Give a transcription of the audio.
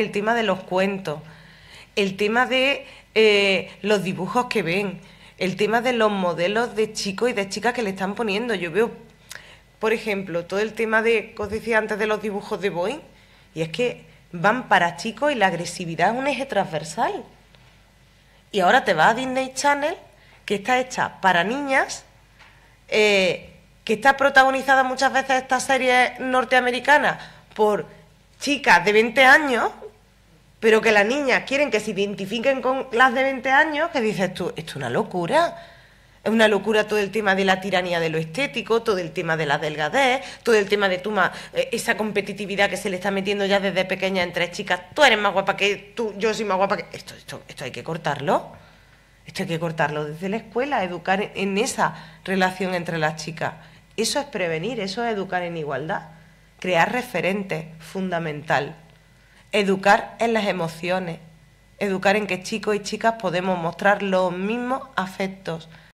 el tema de los cuentos, el tema de eh, los dibujos que ven, el tema de los modelos de chicos y de chicas que le están poniendo. Yo veo, por ejemplo, todo el tema de, os decía antes, de los dibujos de Boeing, y es que van para chicos y la agresividad es un eje transversal. Y ahora te vas a Disney Channel, que está hecha para niñas, eh, que está protagonizada muchas veces esta serie norteamericana por chicas de 20 años pero que las niñas quieren que se identifiquen con las de 20 años, que dices tú, esto es una locura. Es una locura todo el tema de la tiranía de lo estético, todo el tema de la delgadez, todo el tema de tu eh, esa competitividad que se le está metiendo ya desde pequeña entre chicas. Tú eres más guapa que tú, yo soy más guapa que. Esto, esto, esto hay que cortarlo. Esto hay que cortarlo desde la escuela, educar en esa relación entre las chicas. Eso es prevenir, eso es educar en igualdad. Crear referentes, fundamental. Educar en las emociones, educar en que chicos y chicas podemos mostrar los mismos afectos,